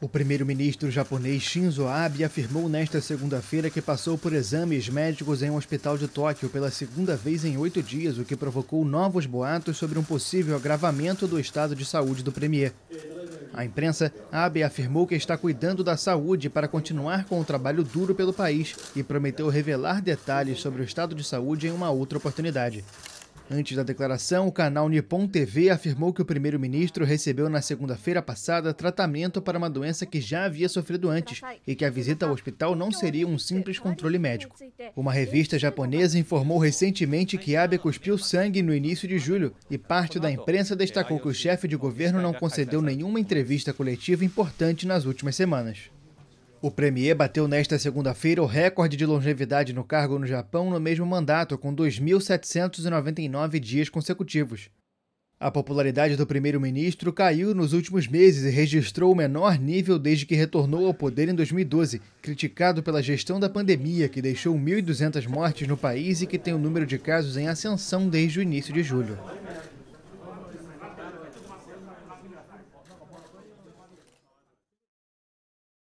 O primeiro-ministro japonês Shinzo Abe afirmou nesta segunda-feira que passou por exames médicos em um hospital de Tóquio pela segunda vez em oito dias, o que provocou novos boatos sobre um possível agravamento do estado de saúde do premier. A imprensa, Abe afirmou que está cuidando da saúde para continuar com o trabalho duro pelo país e prometeu revelar detalhes sobre o estado de saúde em uma outra oportunidade. Antes da declaração, o canal Nippon TV afirmou que o primeiro-ministro recebeu na segunda-feira passada tratamento para uma doença que já havia sofrido antes e que a visita ao hospital não seria um simples controle médico. Uma revista japonesa informou recentemente que Abe cuspiu sangue no início de julho e parte da imprensa destacou que o chefe de governo não concedeu nenhuma entrevista coletiva importante nas últimas semanas. O premier bateu nesta segunda-feira o recorde de longevidade no cargo no Japão no mesmo mandato, com 2.799 dias consecutivos. A popularidade do primeiro-ministro caiu nos últimos meses e registrou o menor nível desde que retornou ao poder em 2012, criticado pela gestão da pandemia, que deixou 1.200 mortes no país e que tem o número de casos em ascensão desde o início de julho.